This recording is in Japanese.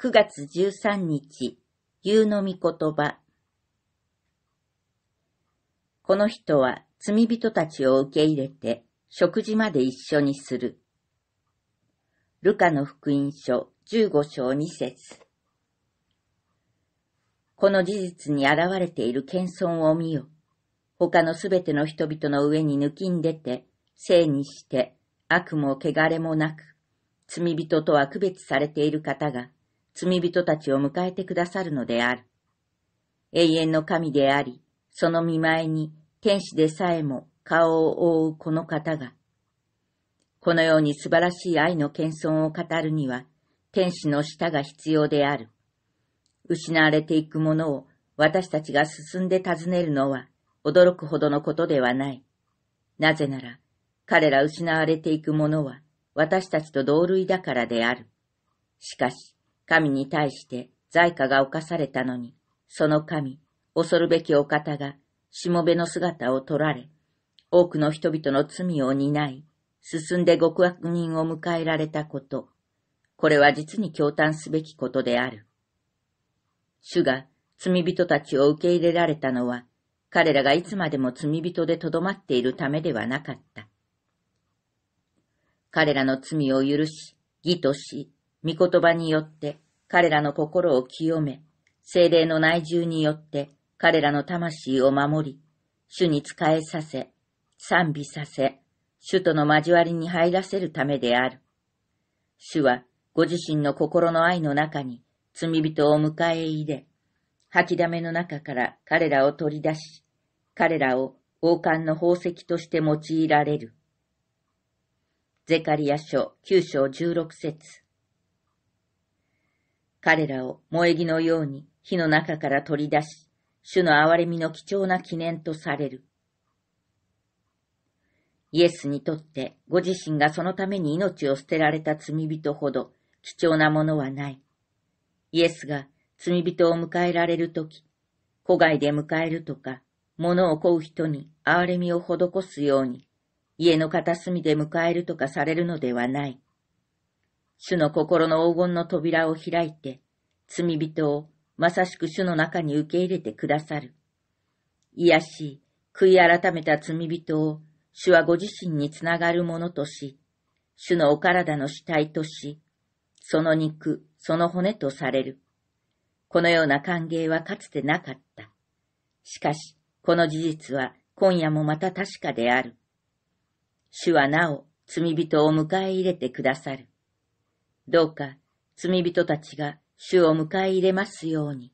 九月十三日、夕の御言葉。この人は罪人たちを受け入れて、食事まで一緒にする。ルカの福音書十五章二節。この事実に現れている謙遜を見よ。他のすべての人々の上に抜きん出て、生にして、悪も汚れもなく、罪人とは区別されている方が、罪人たちを迎えてくださるのである。永遠の神であり、その見前に天使でさえも顔を覆うこの方が、このように素晴らしい愛の謙遜を語るには、天使の舌が必要である。失われていくものを私たちが進んで尋ねるのは驚くほどのことではない。なぜなら、彼ら失われていくものは私たちと同類だからである。しかし、神に対して罪家が犯されたのに、その神、恐るべきお方が、しもべの姿を取られ、多くの人々の罪を担い、進んで極悪人を迎えられたこと。これは実に驚嘆すべきことである。主が罪人たちを受け入れられたのは、彼らがいつまでも罪人でとどまっているためではなかった。彼らの罪を許し、義とし、御言葉によって彼らの心を清め、精霊の内住によって彼らの魂を守り、主に仕えさせ、賛美させ、主との交わりに入らせるためである。主はご自身の心の愛の中に罪人を迎え入れ、吐きだめの中から彼らを取り出し、彼らを王冠の宝石として用いられる。ゼカリア書九章十六節彼らを萌え木のように火の中から取り出し、主の憐れみの貴重な記念とされる。イエスにとってご自身がそのために命を捨てられた罪人ほど貴重なものはない。イエスが罪人を迎えられるとき、戸外で迎えるとか、物を請う人に憐れみを施すように、家の片隅で迎えるとかされるのではない。主の心の黄金の扉を開いて、罪人をまさしく主の中に受け入れてくださる。癒し、悔い改めた罪人を主はご自身につながるものとし、主のお体の主体とし、その肉、その骨とされる。このような歓迎はかつてなかった。しかし、この事実は今夜もまた確かである。主はなお、罪人を迎え入れてくださる。どうか罪人たちが主を迎え入れますように。